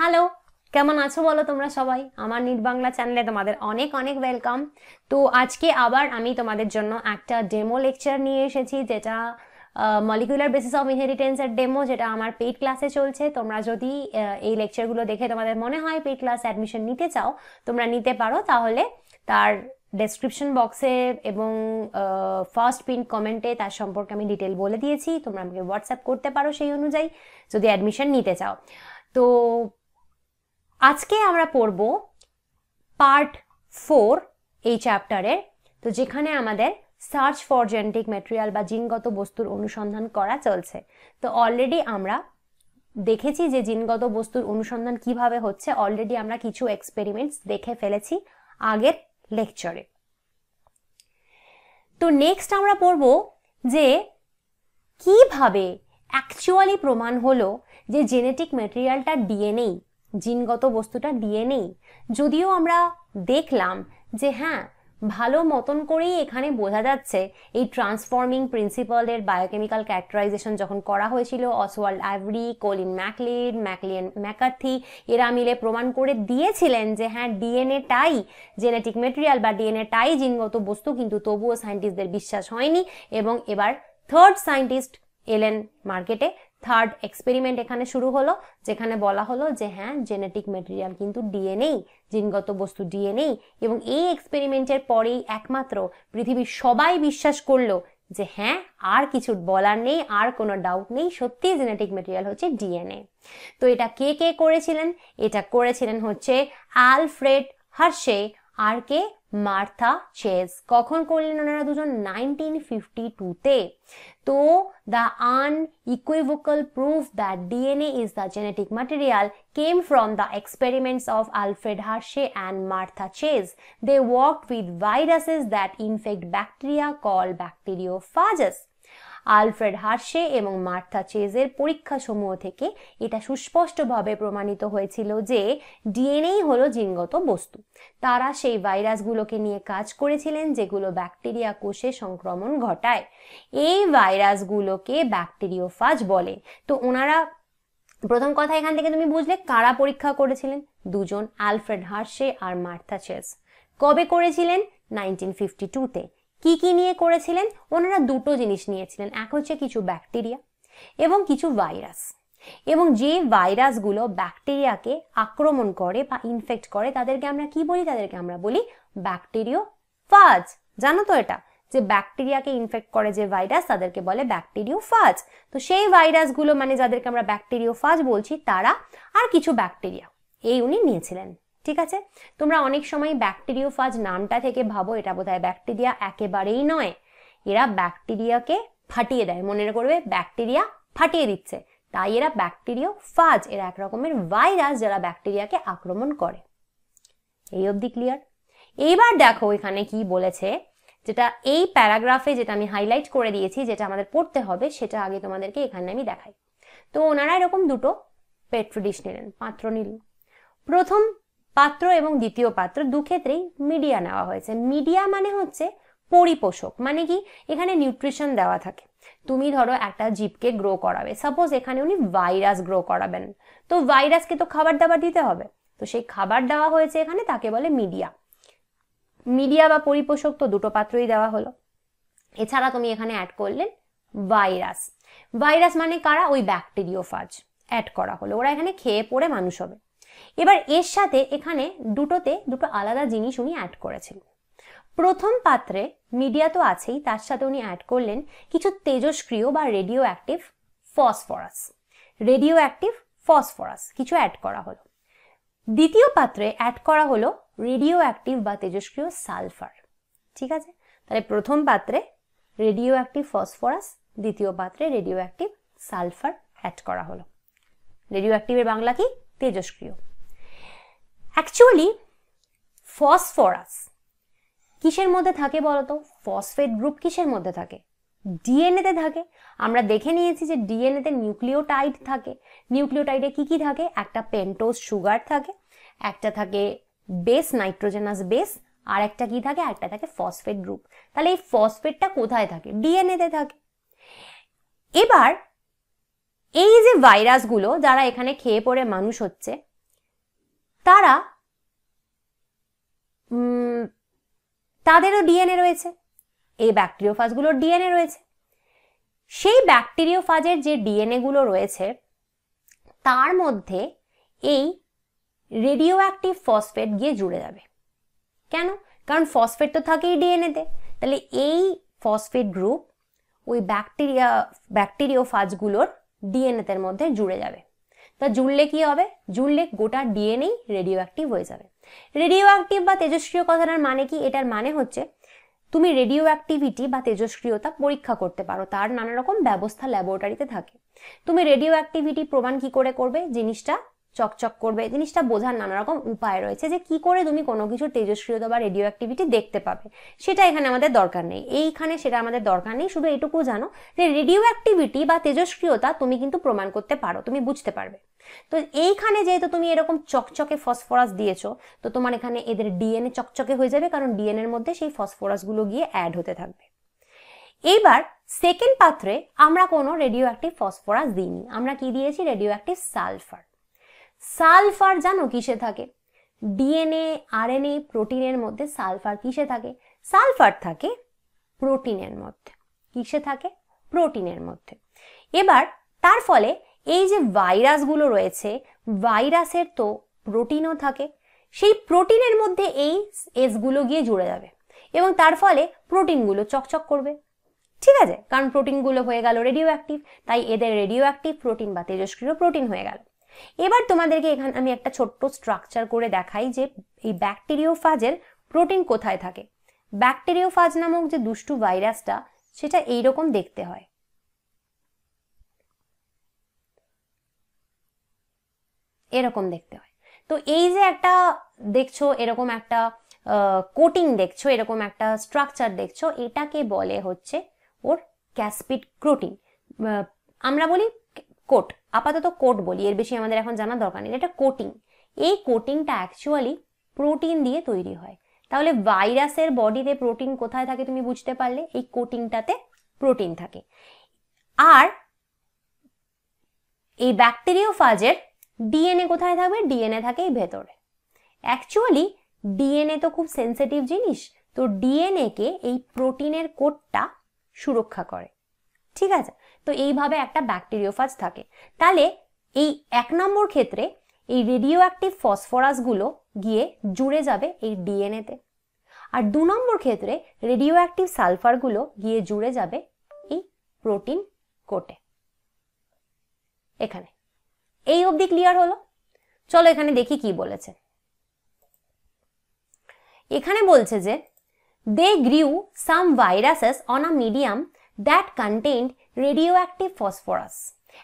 Hello কেমন আছো বলো তোমরা সবাই আমার নিট বাংলা চ্যানেলে তোমাদের অনেক অনেক ওয়েলকাম তো আজকে আবার আমি তোমাদের জন্য একটা ডেমো লেকচার নিয়ে এসেছি যেটা মলিকুলার বেসিস অফ ইনহেরিটেন্সের ডেমো যেটা আমার পেইড ক্লাসে চলছে তোমরা যদি এই লেকচারগুলো দেখে তোমাদের মনে হয় পেইড ক্লাস অ্যাডমিশন নিতে চাও তোমরা নিতে পারো তাহলে তার ডেসক্রিপশন বক্সে এবং ফার্স্ট পিন কমেন্টে তার সম্পর্কে আমি ডিটেল বলে দিয়েছি তোমরা আমাকে হোয়াটসঅ্যাপ করতে পারো সেই অনুযায়ী যদি অ্যাডমিশন নিতে চাও তো আজকে আমরা পড়ব পার্ট ফোর এই চ্যাপ্টারের তো যেখানে আমাদের সার্চ ফর জেনেটিক ম্যাটেরিয়াল বা জিনগত বস্তুর অনুসন্ধান করা চলছে তো অলরেডি আমরা দেখেছি যে জিনগত বস্তুর অনুসন্ধান কিভাবে হচ্ছে অলরেডি আমরা কিছু এক্সপেরিমেন্টস দেখে ফেলেছি আগের লেকচারে তো নেক্সট আমরা পড়ব যে কিভাবে অ্যাকচুয়ালি প্রমাণ হলো যে জেনেটিক ম্যাটেরিয়ালটা ডিএনএই জিনগত বস্তুটা ডিএনএই যদিও আমরা দেখলাম যে হ্যাঁ ভালো মতন করেই এখানে বোঝা যাচ্ছে এই ট্রান্সফর্মিং প্রিন্সিপালের বায়োকেমিক্যাল ক্যারেক্টারাইজেশন যখন করা হয়েছিল Oswald Avery Colin MacLeod Maclean McCarthy এরা মিলে প্রমাণ করে দিয়েছিলেন যে হ্যাঁ ডিএনএ টাই জেনেটিক মেটেরিয়াল বা ডিএনএ টাই জিনগত বস্তু কিন্তু তবুও সায়েন্টিস্টদের বিশ্বাস হয়নি এবং এবার থার্ড সায়েন্টিস্ট এলেন মার্কেটে থার্ড এক্সপেরিমেন্ট এখানে শুরু হলো যেখানে বলা হলো যে হ্যাঁ জেনেটিক মেটেরিয়াল কিন্তু ডিএনএই জিনগত বস্তু ডিএনএই এবং এই এক্সপেরিমেন্টের পরেই একমাত্র পৃথিবীর সবাই বিশ্বাস করলো যে হ্যাঁ আর কিছু বলার নেই আর কোনো ডাউট নেই সত্যিই জেনেটিক মেটেরিয়াল হচ্ছে ডিএনএ তো এটা কে কে করেছিলেন এটা করেছিলেন হচ্ছে অ্যালফ্রেড হার্শে আর কে মার্থা চেজ কখন করলেন ওনারা দুজন নাইনটিন ফিফটি টুতে তো the unequivocal proof that DNA is the genetic material came from the experiments of Alfred Hershey and Martha Chase they worked with viruses that infect bacteria call bacteriophages Alfred Hershey এবং Martha চেজের পরীক্ষাসমূহ থেকে এটা সুস্পষ্টভাবে প্রমাণিত হয়েছিল যে ডিএনএই হলো জিনগত বস্তু তারা সেই ভাইরাসগুলোকে নিয়ে কাজ করেছিলেন যেগুলো ব্যাকটেরিয়া কোষে সংক্রমণ ঘটায় এই ভাইরাসগুলোকে ব্যাকটেরিওফাজ বলে তো ওনারা প্রথম কথা এখান থেকে তুমি বুঝলে কারা পরীক্ষা করেছিলেন দুজন আলফ্রেড হার্সে আর মার্থা চেস কবে করেছিলেন নাইনটিন ফিফটি টুতে কি কি নিয়ে করেছিলেন ওনারা দুটো জিনিস নিয়েছিলেন এক হচ্ছে কিছু ব্যাকটেরিয়া এবং কিছু ভাইরাস এবং যে ভাইরাসগুলো ব্যাকটেরিয়াকে আক্রমণ করে বা ইনফেক্ট করে তাদেরকে আমরা কি বলি তাদেরকে আমরা বলি ব্যাকটেরিয় ফাজ জানো তো এটা যে ব্যাকটেরিয়াকে ইনফেক্ট করে যে ভাইরাস তাদেরকে বলে ব্যাকটেরিয় ফাজ তো সেই ভাইরাসগুলো মানে যাদেরকে আমরা ব্যাকটেরিয় ফাজ বলছি তারা আর কিছু ব্যাকটেরিয়া এই উনি নিয়েছিলেন ঠিক আছে তোমরা অনেক সময় ব্যাকটেরিওফাজ নামটা থেকে ভাবো এটা বোধহয় ব্যাকটেরিয়া একেবারেই নয় এরা ব্যাকটেরিয়াকে ফাটিয়ে দেয় মনে করবে ব্যাকটেরিয়া ফাটিয়ে দিচ্ছে তাই এরা ব্যাকটেরিয়া ফাজ এরা এক রকমের ভাইরাস যারা ব্যাকটেরিয়াকে আক্রমণ করে এই অবধি ক্লিয়ার এইবার দেখো এখানে কি বলেছে যেটা এই প্যারাগ্রাফে যেটা আমি হাইলাইট করে দিয়েছি যেটা আমাদের পড়তে হবে সেটা আগে তোমাদেরকে এখানে আমি দেখাই তো ওনারা এরকম দুটো পেট্রোডিশ নিলেন পাত্র নিল প্রথম পাত্র এবং দ্বিতীয় পাত্র দুক্ষেত্রেই মিডিয়া নেওয়া হয়েছে মিডিয়া মানে হচ্ছে পরিপোষক মানে কি এখানে নিউট্রিশন দেওয়া থাকে তুমি ধরো একটা জীবকে গ্রো করাবে সাপোজ এখানে উনি ভাইরাস গ্রো করাবেন তো ভাইরাসকে তো খাবার দাবার দিতে হবে তো সেই খাবার দেওয়া হয়েছে এখানে তাকে বলে মিডিয়া মিডিয়া বা পরিপোষক তো দুটো পাত্রই দেওয়া হলো এছাড়া তুমি এখানে অ্যাড করলেন ভাইরাস ভাইরাস মানে কারা ওই ফাজ অ্যাড করা হলো ওরা এখানে খেয়ে পড়ে মানুষ হবে এবার এর সাথে এখানে দুটোতে দুটো আলাদা জিনিস উনি অ্যাড করেছেন প্রথম পাত্রে মিডিয়া তো আছেই তার সাথে উনি অ্যাড করলেন কিছু তেজস্ক্রিয় বা radioactive phosphorus radioactive phosphorus কিছু অ্যাড করা হলো দ্বিতীয় পাত্রে অ্যাড করা হলো রেডিও অ্যাক্টিভ বা তেজস্ক্রিয় সালফার ঠিক আছে তাহলে প্রথম পাত্রে রেডিও অ্যাক্টিভ ফসফরাস দ্বিতীয় পাত্রে রেডিও অ্যাক্টিভ সালফার অ্যাড করা হলো রেডিও অ্যাক্টিভের বাংলা কি তেজস্ক্রিয় অ্যাকচুয়ালি ফসফরাস কিসের মধ্যে থাকে বলতো ফসফেট গ্রুপ কিসের মধ্যে থাকে ডিএনএতে থাকে আমরা দেখে নিয়েছি যে ডিএনএতে নিউক্লিওটাইড থাকে নিউক্লিওটাইডে কি কি থাকে একটা পেন্টোজ সুগার থাকে একটা থাকে বেস নাইট্রোজেনাস বেস আর একটা কি থাকে একটা থাকে ফসফেট গ্রুপ তাহলে এই ফসফেটটা কোথায় থাকে ডিএনএতে থাকে এবার এই যে ভাইরাসগুলো যারা এখানে খেয়ে পড়ে মানুষ হচ্ছে তারা তাদেরও ডিএনএ রয়েছে এই ব্যাকটেরিওফাজগুলোর ডিএনএ রয়েছে সেই ব্যাকটেরিওফাজের যে ডিএনএগুলো রয়েছে তার মধ্যে এই রেডিও অ্যাক্টিভ ফসফেট গিয়ে জুড়ে যাবে কেন কারণ ফসফেট তো থাকেই ডিএনএতে তাহলে এই ফসফেট গ্রুপ ওই ব্যাকটেরিয়া ব্যাকটেরিওফাজগুলোর ডিএনএতের মধ্যে জুড়ে যাবে তা জুড়লে কি হবে জুড়লে গোটা ডিএনএই রেডিও অ্যাক্টিভ হয়ে যাবে রেডিও অ্যাক্টিভ বা তেজস্ক্রিয় কথাটার মানে কি এটার মানে হচ্ছে তুমি রেডিও অ্যাক্টিভিটি বা তেজস্ক্রিয়তা পরীক্ষা করতে পারো তার নানা রকম ব্যবস্থা ল্যাবরেটরিতে থাকে তুমি রেডিও অ্যাক্টিভিটি প্রমাণ কি করে করবে জিনিসটা চকচক করবে জিনিসটা বোঝার নানা রকম উপায় রয়েছে যে কি করে তুমি কোনো কিছু তেজস্ক্রিয়তা বা রেডিও অ্যাক্টিভিটি দেখতে পাবে সেটা এখানে আমাদের দরকার নেই এইখানে সেটা আমাদের দরকার নেই শুধু এটুকু জানো যে রেডিও অ্যাক্টিভিটি বা তেজস্ক্রিয়তা তুমি কিন্তু প্রমাণ করতে পারো তুমি বুঝতে পারবে তো এইখানে যেহেতু তুমি এরকম চকচকে ফসফরাস দিয়েছো তো তোমার এখানে এদের ডিএনএ চকচকে হয়ে যাবে কারণ ডিএনএ এর মধ্যে সেই ফসফরাসগুলো গিয়ে অ্যাড হতে থাকবে এইবার সেকেন্ড পাত্রে আমরা কোনো রেডিও অ্যাক্টিভ ফসফরাস দিইনি আমরা কি দিয়েছি রেডিও অ্যাক্টিভ সালফার সালফার জানো কিসে থাকে ডিএনএ আরএনএ প্রোটিনের মধ্যে সালফার কিসে থাকে সালফার থাকে প্রোটিনের মধ্যে কিসে থাকে প্রোটিনের মধ্যে এবার তার ফলে এই যে ভাইরাসগুলো রয়েছে ভাইরাসের তো প্রোটিনও থাকে সেই প্রোটিনের মধ্যে এই এসগুলো গিয়ে জুড়ে যাবে এবং তার ফলে প্রোটিনগুলো চকচক করবে ঠিক আছে কারণ প্রোটিনগুলো হয়ে গেল রেডিও অ্যাক্টিভ তাই এদের রেডিও অ্যাক্টিভ প্রোটিন বা তেজস্ক্রিয় প্রোটিন হয়ে গেল এবার তোমাদেরকে এখানে আমি একটা ছোট্ট স্ট্রাকচার করে দেখাই যে এই ব্যাকটেরিওফাজের প্রোটিন কোথায় থাকে ব্যাকটেরিওফাজ নামক যে দুষ্টু ভাইরাসটা সেটা এইরকম দেখতে হয় এরকম দেখতে হয় তো এই যে একটা দেখছো এরকম একটা কোটিং দেখছো এরকম একটা স্ট্রাকচার দেখছো এটাকে বলে হচ্ছে ওর ক্যাসপিড প্রোটিন আমরা বলি কোট আপাতত কোট বলি এর বেশি আমাদের এখন জানার দরকার নেই এটা কোটিং এই কোটিংটা অ্যাকচুয়ালি প্রোটিন দিয়ে তৈরি হয় তাহলে ভাইরাসের বডিতে প্রোটিন কোথায় থাকে তুমি বুঝতে পারলে এই কোটিংটাতে প্রোটিন থাকে আর এই ফাজের ডিএনএ কোথায় থাকবে ডিএনএ থাকে এই ভেতরে অ্যাকচুয়ালি ডিএনএ তো খুব সেন্সিটিভ জিনিস তো ডিএনএ কে এই প্রোটিনের কোডটা সুরক্ষা করে ঠিক আছে তো এইভাবে একটা ব্যাকটেরিওফাজ থাকে তাহলে এই এক নম্বর ক্ষেত্রে এই রেডিও অ্যাক্টিভ ফসফরাসগুলো গিয়ে জুড়ে যাবে এই ডিএনএতে আর দু নম্বর ক্ষেত্রে রেডিও অ্যাক্টিভ সালফারগুলো গিয়ে জুড়ে যাবে এই প্রোটিন কোটে এখানে এই অবধি ক্লিয়ার হলো চলো এখানে দেখি কি বলেছে এখানে বলছে যে they grew some viruses on a medium that contained radioactive phosphorus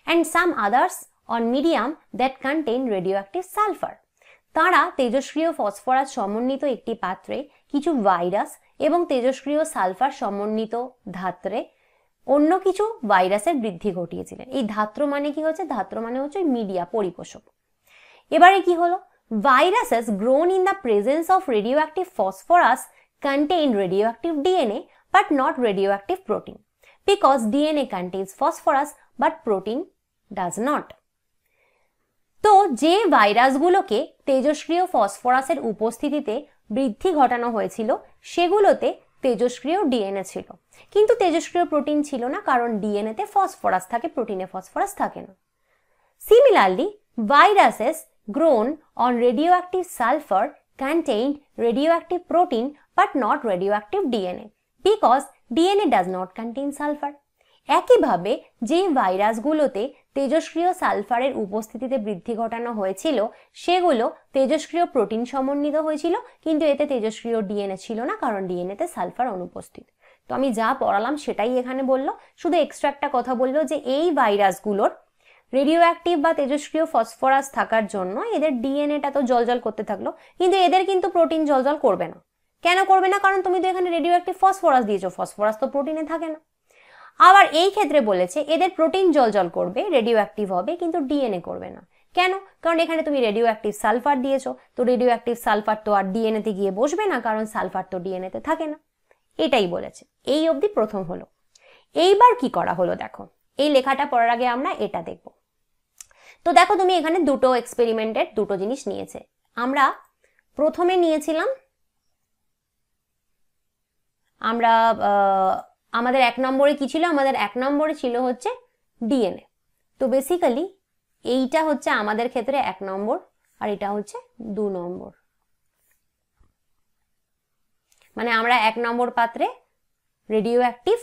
and some others on medium that contain radioactive sulfur. তারা তেজস্ক্রিয় ফসফরাস সমন্বিত একটি পাত্রে কিছু ভাইরাস এবং তেজস্ক্রিয় সালফার সমন্বিত ধাত্রে অন্য কিছু ভাইরাসের বৃদ্ধি ঘটিয়েছিলেন এই ধাত্র মানে কি হচ্ছে ধাত্র মানে হচ্ছে মিডিয়া পরিপোষক এবারে কি হলো viruses grown in the presence of radioactive phosphorus contain radioactive DNA but not radioactive protein because DNA contains phosphorus but protein does not. তো যে ভাইরাসগুলোকে তেজস্ক্রিয় ফসফরাসের উপস্থিতিতে বৃদ্ধি ঘটানো হয়েছিল সেগুলোতে তেজস্ক্রিয় ডিএনএ ছিল কিন্তু তেজস্ক্রিয় প্রোটিন ছিল না কারণ ডিএনএতে ফসফরাস থাকে প্রোটিনে ফসফরাস থাকে না similarly viruses grown on radioactive sulfur contained radioactive protein but not radioactive DNA because DNA does not contain sulphur একইভাবে যে ভাইরাসগুলোতে তেজস্ক্রিয় সালফারের উপস্থিতিতে বৃদ্ধি ঘটানো হয়েছিল সেগুলো তেজস্ক্রিয় প্রোটিন সমন্বিত হয়েছিল কিন্তু এতে তেজস্ক্রিয় ডিএনএ ছিল না কারণ ডিএনএতে সালফার অনুপস্থিত তো আমি যা পড়ালাম সেটাই এখানে বলল শুধু এক্সট্রা একটা কথা বললো যে এই ভাইরাসগুলোর রেডিও অ্যাক্টিভ বা তেজস্ক্রিয় ফসফরাস থাকার জন্য এদের ডিএনএটা তো জলজল করতে থাকলো কিন্তু এদের কিন্তু প্রোটিন জলজল করবে না কেন করবে না কারণ তুমি তো এখানে রেডিও একটি ফসফরাস দিয়েছো ফসফরাস তো প্রোটিনে থাকে না আবার এই ক্ষেত্রে বলেছে এদের প্রোটিন জল জল করবে রেডিও অ্যাক্টিভ হবে কিন্তু ডিএনএ করবে না কেন কারণ এখানে তুমি রেডিও অ্যাক্টিভ সালফার দিয়েছো তো রেডিও অ্যাক্টিভ সালফার তো আর ডিএনএতে গিয়ে বসবে না কারণ সালফার তো ডিএনএতে থাকে না এটাই বলেছে এই অবধি প্রথম হলো এইবার কি করা হলো দেখো এই লেখাটা পড়ার আগে আমরা এটা দেখব তো দেখো তুমি এখানে দুটো এক্সপেরিমেন্টের দুটো জিনিস নিয়েছে আমরা প্রথমে নিয়েছিলাম আমরা আমাদের এক নম্বরে কী ছিল আমাদের এক নম্বরে ছিল হচ্ছে ডিএনএ তো বেসিক্যালি এইটা হচ্ছে আমাদের ক্ষেত্রে এক নম্বর আর এটা হচ্ছে দু নম্বর মানে আমরা এক নম্বর পাত্রে রেডিও অ্যাক্টিভ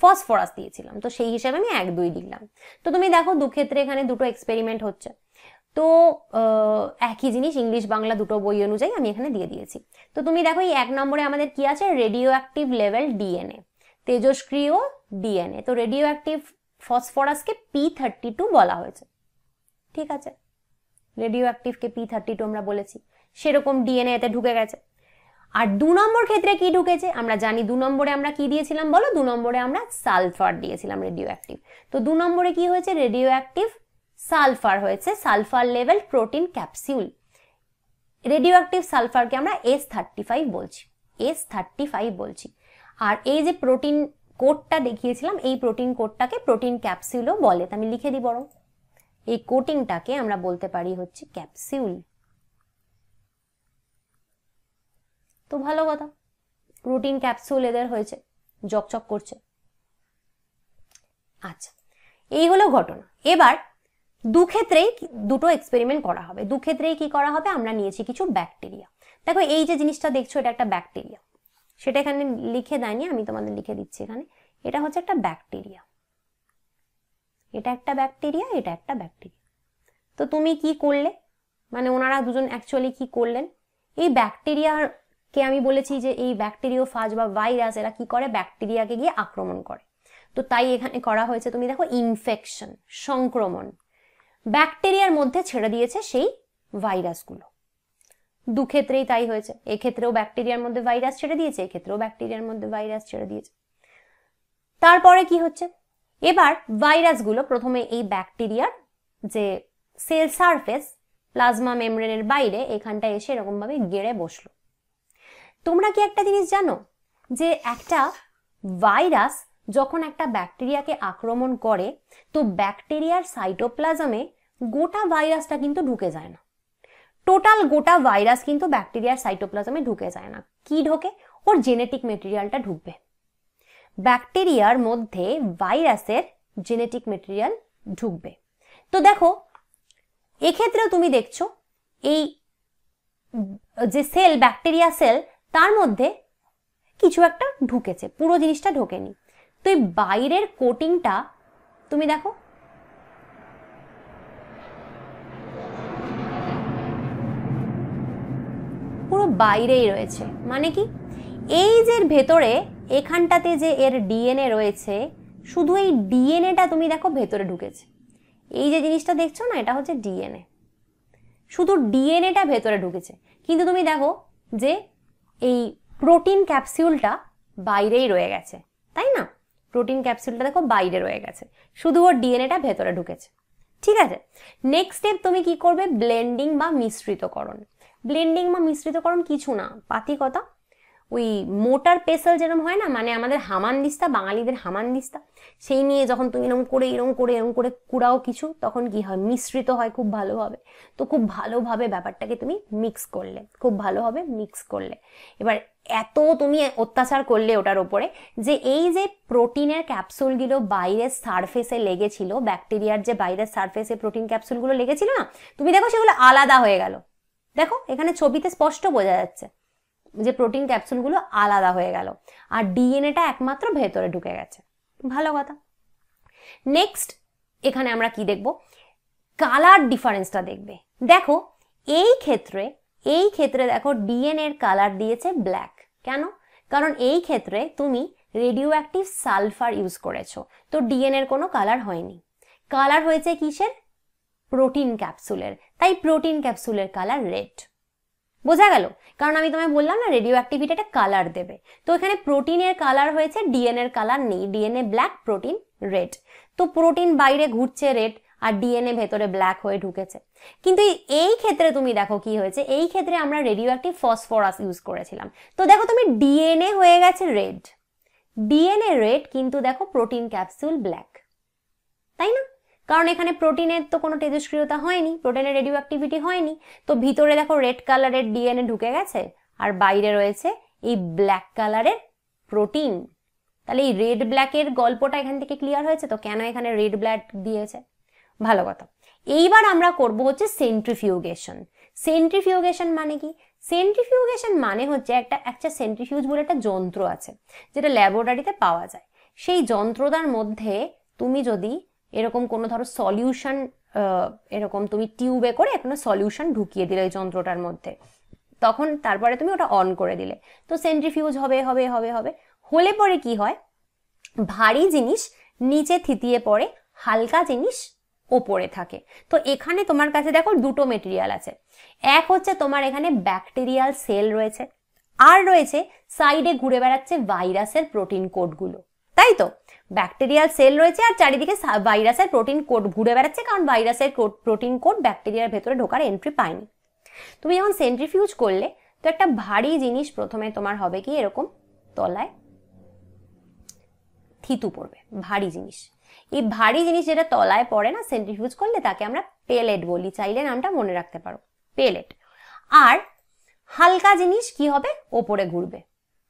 ফসফরাস দিয়েছিলাম তো সেই হিসাবে আমি এক দুই লিখলাম তো তুমি দেখো দু ক্ষেত্রে এখানে দুটো এক্সপেরিমেন্ট হচ্ছে তো একই জিনিস ইংলিশ বাংলা দুটো বই অনুযায়ী আমি এখানে দিয়ে দিয়েছি তো তুমি দেখো এই এক নম্বরে আমাদের কি আছে রেডিও অ্যাক্টিভ লেভেল ডিএনএ তেজস্ক্রিয় ডিএনএ তো রেডিও অ্যাক্টিভ ফসফরাসকে পি থার্টি টু বলা হয়েছে ঠিক আছে রেডিও অ্যাক্টিভকে পি থার্টি টু আমরা বলেছি সেরকম ডিএনএ এতে ঢুকে গেছে আর দু নম্বর ক্ষেত্রে কি ঢুকেছে আমরা জানি দু নম্বরে আমরা কি দিয়েছিলাম বলো দু নম্বরে আমরা সালফার দিয়েছিলাম রেডিও অ্যাক্টিভ তো দু নম্বরে কি হয়েছে রেডিও অ্যাক্টিভ সালফার হয়েছে sulphur level protein capsule radioactive সালফারকে আমরা এস থার্টি ফাইভ বলছি এস থার্টি ফাইভ বলছি আর এই যে প্রোটিন কোডটা দেখিয়েছিলাম এই প্রোটিন কোডটাকে প্রোটিন ক্যাপসিউলও বলে তা আমি লিখে দিই বরং এই কোটিংটাকে আমরা বলতে পারি হচ্ছে ক্যাপসিউল তো ভালো কথা প্রোটিন ক্যাপসুল এদের হয়েছে জকচক করছে আচ্ছা এই হলো ঘটনা এবার দু ক্ষেত্রেই দুটো এক্সপেরিমেন্ট করা হবে দু ক্ষেত্রেই কি করা হবে আমরা নিয়েছি কিছু ব্যাকটেরিয়া দেখো এই যে জিনিসটা দেখছো এটা একটা ব্যাকটেরিয়া সেটা এখানে লিখে দেয়নি আমি তোমাদের লিখে দিচ্ছি এখানে এটা হচ্ছে একটা ব্যাকটেরিয়া এটা একটা ব্যাকটেরিয়া এটা একটা ব্যাকটেরিয়া তো তুমি কি করলে মানে ওনারা দুজন অ্যাকচুয়ালি কি করলেন এই ব্যাকটেরিয়াকে আমি বলেছি যে এই ব্যাকটেরিয়া ফাজ বা ভাইরাস এরা কি করে ব্যাকটেরিয়াকে গিয়ে আক্রমণ করে তো তাই এখানে করা হয়েছে তুমি দেখো ইনফেকশন সংক্রমণ ব্যাকটেরিয়ার মধ্যে ছেড়ে দিয়েছে সেই ভাইরাসগুলো দু ক্ষেত্রেই তাই হয়েছে এক্ষেত্রেও ব্যাকটেরিয়ার মধ্যে ভাইরাস ছেড়ে দিয়েছে এক্ষেত্রেও ব্যাকটেরিয়ার মধ্যে ভাইরাস ছেড়ে দিয়েছে তারপরে কি হচ্ছে এবার ভাইরাসগুলো প্রথমে এই ব্যাকটেরিয়ার যে সেল সারফেস প্লাজমা মেমব্রেনের বাইরে এখানটা এসে এরকমভাবে গেড়ে বসলো তোমরা কি একটা জিনিস জানো যে একটা ভাইরাস যখন একটা ব্যাকটেরিয়াকে আক্রমণ করে তো ব্যাকটেরিয়ার সাইটোপ্লাজমে গোটা ভাইরাসটা কিন্তু ঢুকে যায় না টোটাল গোটা ভাইরাস কিন্তু ব্যাকটেরিয়ার সাইটোপ্লাজমে ঢুকে যায় না কি ঢোকে ওর জেনেটিক মেটেরিয়ালটা ঢুকবে ব্যাকটেরিয়ার মধ্যে ভাইরাসের জেনেটিক মেটেরিয়াল ঢুকবে তো দেখো এক্ষেত্রেও তুমি দেখছো এই যে সেল ব্যাকটেরিয়া সেল তার মধ্যে কিছু একটা ঢুকেছে পুরো জিনিসটা ঢোকেনি তো এই বাইরের কোটিংটা তুমি দেখো পুরো বাইরেই রয়েছে মানে কি এই যে ভেতরে এখানটাতে যে এর ডিএনএ রয়েছে শুধু এই ডিএনএটা তুমি দেখো ভেতরে ঢুকেছে এই যে জিনিসটা দেখছো না এটা হচ্ছে ডিএনএ শুধু ডিএনএটা ভেতরে ঢুকেছে কিন্তু তুমি দেখো যে এই প্রোটিন ক্যাপসিউলটা বাইরেই রয়ে গেছে তাই না প্রোটিন ক্যাপসুলটা দেখো বাইরে রয়ে গেছে শুধু ওর ডিএনএটা ভেতরে ঢুকেছে ঠিক আছে নেক্সট স্টেপ তুমি কি করবে ব্লেন্ডিং বা মিশ্রিতকরণ ব্লেন্ডিং বা মিশ্রিতকরণ কিছু না পাতিকতা ওই মোটার পেসাল যেরকম হয় না মানে আমাদের হামান দিস্তা বাঙালিদের হামান দিস্তা সেই নিয়ে যখন তুমি এরকম করে এরকম করে এরকম করে কুড়াও কিছু তখন কি হয় মিশ্রিত হয় খুব ভালোভাবে তো খুব ভালোভাবে ব্যাপারটাকে তুমি মিক্স করলে খুব ভালোভাবে মিক্স করলে এবার এত তুমি অত্যাচার করলে ওটার ওপরে যে এই যে প্রোটিনের ক্যাপসুলগুলো বাইরের সারফেসে লেগেছিল ব্যাকটেরিয়ার যে বাইরের সারফেসে প্রোটিন ক্যাপসুলগুলো লেগেছিল না তুমি দেখো সেগুলো আলাদা হয়ে গেল দেখো এখানে ছবিতে স্পষ্ট বোঝা যাচ্ছে যে প্রোটিন ক্যাপসুলগুলো আলাদা হয়ে গেল আর ডিএনএটা একমাত্র ভেতরে ঢুকে গেছে ভালো কথা নেক্সট এখানে আমরা কি দেখব কালার ডিফারেন্সটা দেখবে দেখো এই ক্ষেত্রে এই ক্ষেত্রে দেখো ডিএনএর কালার দিয়েছে ব্ল্যাক কেন কারণ এই ক্ষেত্রে তুমি রেডিও অ্যাক্টিভ সালফার ইউজ করেছো তো ডিএনএর কোনো কালার হয়নি কালার হয়েছে কিসের প্রোটিন ক্যাপসুলের তাই প্রোটিন ক্যাপসুলের কালার রেড বোঝা গেল কারণ আমি তোমায় বললাম না রেডিও অ্যাক্টিভিটি একটা কালার দেবে তো এখানে প্রোটিনের কালার হয়েছে ডিএনএ কালার নেই ডিএনএ ব্ল্যাক প্রোটিন রেড তো প্রোটিন বাইরে ঘুরছে রেড আর ডিএনএ ভেতরে ব্ল্যাক হয়ে ঢুকেছে কিন্তু এই ক্ষেত্রে তুমি দেখো কি হয়েছে এই ক্ষেত্রে আমরা রেডিও অ্যাক্টিভ ফসফরাস ইউজ করেছিলাম তো দেখো তুমি ডিএনএ হয়ে গেছে রেড ডিএনএ রেড কিন্তু দেখো প্রোটিন ক্যাপসুল ব্ল্যাক তাই না কারণ এখানে প্রোটিনের তো কোনো তেজস্ক্রিয়তা হয়নি প্রোটিনের রেডিও অ্যাক্টিভিটি হয়নি তো ভিতরে দেখো রেড কালারের ডিএনএ ঢুকে গেছে আর বাইরে রয়েছে এই ব্ল্যাক কালারের প্রোটিন তাহলে এই রেড ব্ল্যাকের গল্পটা এখান থেকে ক্লিয়ার হয়েছে তো কেন এখানে রেড ব্ল্যাক দিয়েছে ভালো কথা এইবার আমরা করব হচ্ছে সেন্ট্রিফিউগেশন সেন্ট্রিফিউগেশন মানে কি সেন্ট্রিফিউগেশন মানে হচ্ছে একটা একটা সেন্ট্রিফিউজ বলে একটা যন্ত্র আছে যেটা ল্যাবরেটরিতে পাওয়া যায় সেই যন্ত্রটার মধ্যে তুমি যদি এরকম কোনো ধরো সলিউশন এরকম তুমি টিউবে করে কোনো সলিউশন ঢুকিয়ে দিলে ওই যন্ত্রটার মধ্যে তখন তারপরে তুমি ওটা অন করে দিলে তো সেন্ট্রিফিউজ হবে হবে হবে হবে হলে পরে কি হয় ভারী জিনিস নিচে থিতিয়ে পড়ে হালকা জিনিস ওপরে থাকে তো এখানে তোমার কাছে দেখো দুটো মেটেরিয়াল আছে এক হচ্ছে তোমার এখানে ব্যাকটেরিয়াল সেল রয়েছে আর রয়েছে সাইডে ঘুরে বেড়াচ্ছে ভাইরাসের প্রোটিন কোডগুলো তাই তো ব্যাকটেরিয়াল সেল রয়েছে আর চারিদিকে ভাইরাসের প্রোটিন কোড ঘুরে বেড়াচ্ছে কারণ ভাইরাসের প্রোটিন কোড ব্যাকটেরিয়ার ভেতরে ঢোকার এন্ট্রি পায়নি তুমি যখন সেন্ট্রিফিউজ করলে তো একটা ভারী জিনিস প্রথমে তোমার হবে কি এরকম তলায় থিতু পড়বে ভারী জিনিস এই ভারী জিনিস যেটা তলায় পড়ে না সেন্ট্রিফিউজ করলে তাকে আমরা পেলেট বলি চাইলে নামটা মনে রাখতে পারো পেলেট আর হালকা জিনিস কি হবে ওপরে ঘুরবে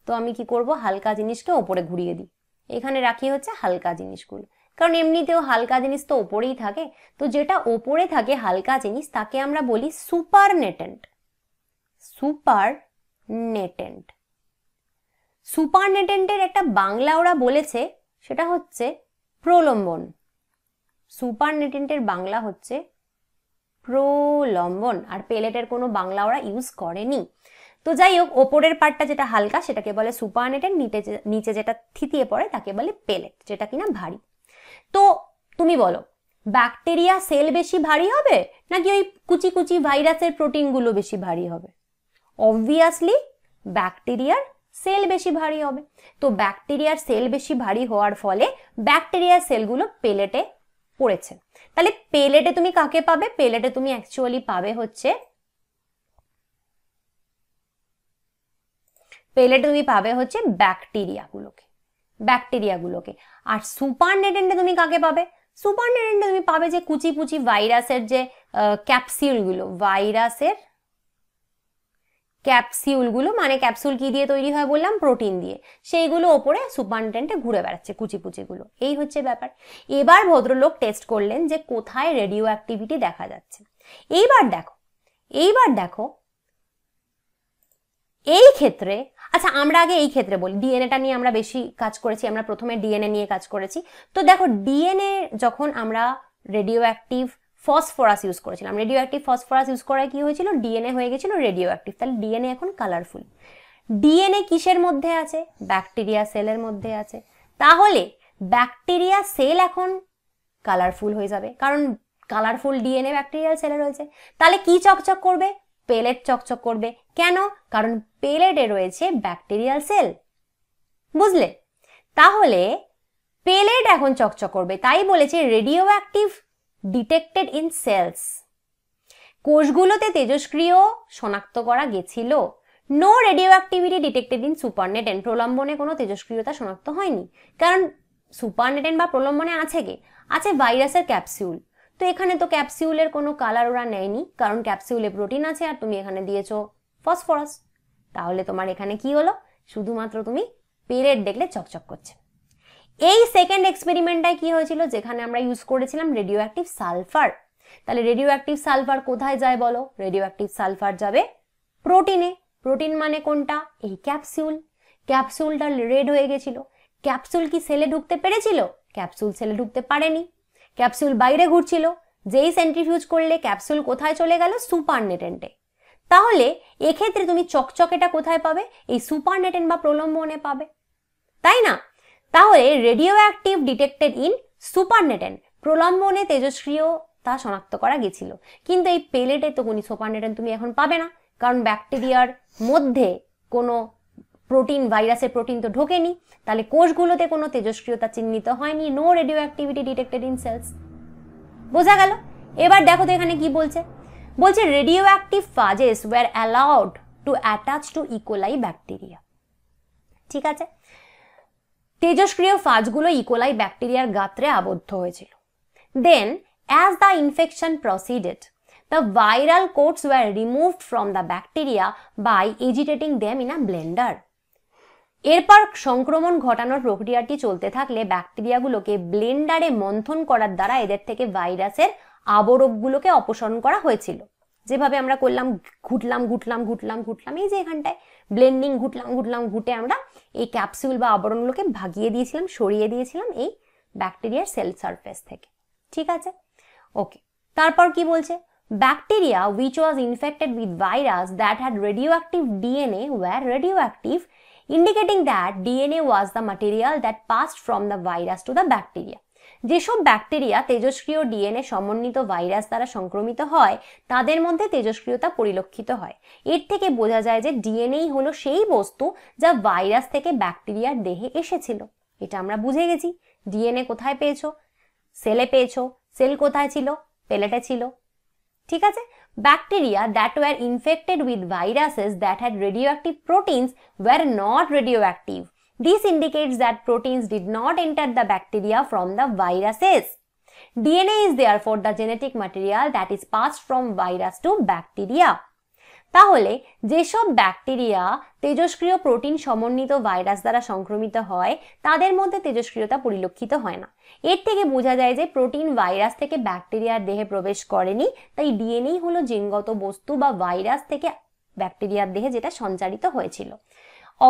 তো আমি কি করব হালকা জিনিসকে ওপরে ঘুরিয়ে দিই এখানে রাখি হচ্ছে হালকা জিনিসগুলো কারণ এমনিতেও হালকা জিনিস তো ওপরেই থাকে তো যেটা ওপরে থাকে হালকা জিনিস তাকে আমরা বলি সুপার নেটেন্ট সুপার নেটেন্ট সুপার নেটেন্টের একটা বাংলা ওরা বলেছে সেটা হচ্ছে প্রলম্বন সুপার নেটেন্টের বাংলা হচ্ছে প্রলম্বন আর পেলেটের কোনো বাংলা ওরা ইউজ করেনি তো যাই হোক ওপরের পার্টটা যেটা হালকা সেটাকে বলে সুপারনেটের নিচে নিচে যেটা থিতিয়ে পড়ে তাকে বলে পেলেট যেটা কিনা ভারী তো তুমি বলো ব্যাকটেরিয়া সেল বেশি ভারী হবে নাকি ওই কুচি কুচি ভাইরাসের প্রোটিনগুলো বেশি ভারী হবে অবভিয়াসলি ব্যাকটেরিয়ার সেল বেশি ভারী হবে তো ব্যাকটেরিয়ার সেল বেশি ভারী হওয়ার ফলে ব্যাকটেরিয়ার সেলগুলো পেলেটে পড়েছে তাহলে পেলেটে তুমি কাকে পাবে পেলেটে তুমি অ্যাকচুয়ালি পাবে হচ্ছে পেলে তুমি পাবে হচ্ছে ব্যাকটেরিয়াগুলোকে ব্যাকটেরিয়াগুলোকে আর সুপার তুমি কাকে পাবে সুপার তুমি পাবে যে কুচি কুচি ভাইরাসের যে ক্যাপসিউলগুলো ভাইরাসের ক্যাপসিউলগুলো মানে ক্যাপসুল কি দিয়ে তৈরি হয় বললাম প্রোটিন দিয়ে সেইগুলো ওপরে সুপারটেন্টে ঘুরে বেড়াচ্ছে কুচি কুচিগুলো এই হচ্ছে ব্যাপার এবার ভদ্রলোক টেস্ট করলেন যে কোথায় রেডিও অ্যাক্টিভিটি দেখা যাচ্ছে এইবার দেখো এইবার দেখো এই ক্ষেত্রে আচ্ছা আমরা আগে এই ক্ষেত্রে বলি ডিএনএটা নিয়ে আমরা বেশি কাজ করেছি আমরা প্রথমে ডিএনএ নিয়ে কাজ করেছি তো দেখো ডিএনএ যখন আমরা রেডিও অ্যাক্টিভ ফসফরাস ইউজ করেছিলাম রেডিও অ্যাক্টিভ ফসফরাস ইউজ করায় কি হয়েছিল ডিএনএ হয়ে গেছিল রেডিও অ্যাক্টিভ তাহলে ডিএনএ এখন কালারফুল ডিএনএ কিসের মধ্যে আছে ব্যাকটেরিয়া সেলের মধ্যে আছে তাহলে ব্যাকটেরিয়া সেল এখন কালারফুল হয়ে যাবে কারণ কালারফুল ডিএনএ ব্যাকটেরিয়াল সেলে রয়েছে তাহলে কি চকচক করবে পেলেট চকচক করবে কেন কারণ পেলেটে রয়েছে ব্যাকটেরিয়াল সেল বুঝলে তাহলে পেলেট এখন চকচক করবে তাই বলেছে radioactive detected in cells কোষগুলোতে তেজস্ক্রিয় শনাক্ত করা গেছিল no radioactivity detected in supernatant প্রলম্বনে কোনো তেজস্ক্রিয়তা শনাক্ত হয়নি কারণ সুপারনেটেন বা প্রলম্বনে আছে কে আছে ভাইরাসের ক্যাপসিউল তো এখানে তো ক্যাপসিউলের কোনো কালার ওরা নেয়নি কারণ ক্যাপসিউলে প্রোটিন আছে আর তুমি এখানে দিয়েছ ফসফরাস তাহলে তোমার এখানে কি হলো শুধুমাত্র তুমি পেরেড দেখলে চকচক করছে এই সেকেন্ড এক্সপেরিমেন্টটায় কি হয়েছিল যেখানে আমরা ইউজ করেছিলাম রেডিও অ্যাক্টিভ সালফার তাহলে রেডিও অ্যাক্টিভ সালফার কোথায় যায় বলো রেডিও অ্যাক্টিভ সালফার যাবে প্রোটিনে প্রোটিন মানে কোনটা এই ক্যাপসিউল ক্যাপসুলটা রেড হয়ে গেছিল ক্যাপসুল কি সেলে ঢুকতে পেরেছিল ক্যাপসুল সেলে ঢুকতে পারেনি ক্যাপসুল বাইরে ঘুরছিল যেই সেন্ট্রিফিউজ করলে ক্যাপসুল কোথায় চলে গেল সুপার নেটেন্টে তাহলে এক্ষেত্রে তুমি চকচকেটা কোথায় পাবে এই সুপার নেটেন্ট বা প্রলম্বনে পাবে তাই না তাহলে radioactive detected in supernatant প্রলম্বনে তেজস্ক্রিয় তা শনাক্ত করা গেছিল কিন্তু এই পেলেটে তো কোনো সুপার নেটেন্ট তুমি এখন পাবে না কারণ ব্যাকটেরিয়ার মধ্যে কোনো প্রোটিন ভাইরাসের প্রোটিন তো ঢোকেনি তাহলে কোষগুলোতে কোনো তেজস্ক্রিয়তা চিহ্নিত হয়নি no radioactivity detected in cells বোঝা গেল এবার দেখো তো এখানে কি বলছে বলছে radioactive phages were allowed to attach to E coli bacteria ঠিক আছে তেজস্ক্রিয় ফাজগুলো ইকোলাই e. ব্যাকটেরিয়ার গাত্রে আবদ্ধ হয়েছিল then as the infection proceeded the viral coats were removed from the bacteria by agitating them in a blender এরপর সংক্রমণ ঘটানোর প্রক্রিয়াটি চলতে থাকলে ব্যাকটেরিয়াগুলোকে ব্লেন্ডারে মন্থন করার দ্বারা এদের থেকে ভাইরাসের আবরবগুলোকে অপসারণ করা হয়েছিল যেভাবে আমরা করলাম ঘুটলাম ঘুটলাম ঘুটলাম ঘুটলাম এই যে এখানটায় ব্লেন্ডিং ঘুটলাম ঘুটলাম ঘুটে আমরা এই ক্যাপসুল বা আবরণগুলোকে ভাগিয়ে দিয়েছিলাম সরিয়ে দিয়েছিলাম এই ব্যাকটেরিয়ার সেল সারফেস থেকে ঠিক আছে ওকে তারপর কি বলছে bacteria which was infected with virus that had radioactive DNA were radioactive indicating that DNA was the material that passed from the virus to the bacteria যেসব ব্যাকটেরিয়া তেজস্ক্রিয় DNA সমন্বিত virus দ্বারা সংক্রমিত হয় তাদের মধ্যে তেজস্ক্রিয়তা পরিলক্ষিত হয় এর থেকে বোঝা যায় যে ডিএনএই হলো সেই বস্তু যা ভাইরাস থেকে ব্যাকটেরিয়ার দেহে এসেছিল এটা আমরা বুঝে গেছি ডিএনএ কোথায় পেয়েছো সেলে পেয়েছো সেল কোথায় ছিল পেলেটে ছিল ঠিক আছে Bacteria that were infected with viruses that had radioactive proteins were not radioactive. This indicates that proteins did not enter the bacteria from the viruses. DNA is therefore the genetic material that is passed from virus to bacteria. তাহলে যেসব bacteria তেজস্ক্রিয় protein সমন্বিত virus দ্বারা সংক্রমিত হয় তাদের মধ্যে তেজস্ক্রিয়তা পরিলক্ষিত হয় না এর থেকে বোঝা যায় যে প্রোটিন ভাইরাস থেকে ব্যাকটেরিয়ার দেহে প্রবেশ করেনি তাই ডিএনএই হলো জিনগত বস্তু বা ভাইরাস থেকে ব্যাকটেরিয়ার দেহে যেটা সঞ্চারিত হয়েছিল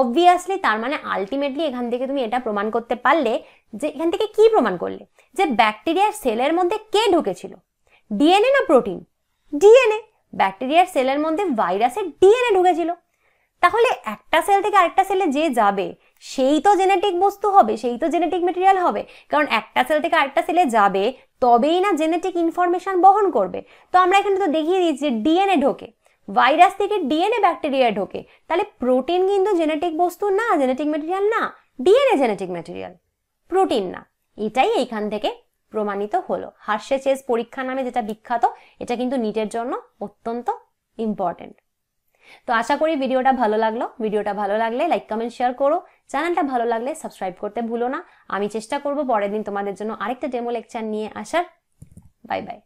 অবভিয়াসলি তার মানে আলটিমেটলি এখান থেকে তুমি এটা প্রমাণ করতে পারলে যে এখান থেকে কি প্রমাণ করলে যে ব্যাকটেরিয়ার সেলের মধ্যে কে ঢুকেছিল ডিএনএ না প্রোটিন ডিএনএ ব্যাকটেরিয়ার সেলের মধ্যে ভাইরাসের ডিএনএ ঢুকেছিল তাহলে একটা সেল থেকে আরেকটা সেলে যে যাবে সেই তো জেনেটিক বস্তু হবে সেই তো জেনেটিক মেটেরিয়াল হবে কারণ একটা সেল থেকে আরেকটা সেলে যাবে তবেই না জেনেটিক ইনফরমেশন বহন করবে তো আমরা এখানে তো দেখিয়ে দিচ্ছি যে ডিএনএ ঢোকে ভাইরাস থেকে ডিএনএ ব্যাকটেরিয়া ঢোকে তাহলে প্রোটিন কিন্তু জেনেটিক বস্তু না জেনেটিক মেটেরিয়াল না ডিএনএ জেনেটিক মেটেরিয়াল প্রোটিন না এটাই এইখান থেকে প্রমাণিত হলো হার্সে চেস পরীক্ষা নামে যেটা বিখ্যাত এটা কিন্তু নিটের জন্য অত্যন্ত ইম্পর্টেন্ট তো আশা করি ভিডিওটা ভালো লাগলো ভিডিওটা ভালো লাগলে লাইক কমেন্ট শেয়ার করো চ্যানেলটা ভালো লাগলে সাবস্ক্রাইব করতে ভুলো না আমি চেষ্টা করব পরের দিন তোমাদের জন্য আরেকটা ডেমো লেকচার নিয়ে আসার বাই বাই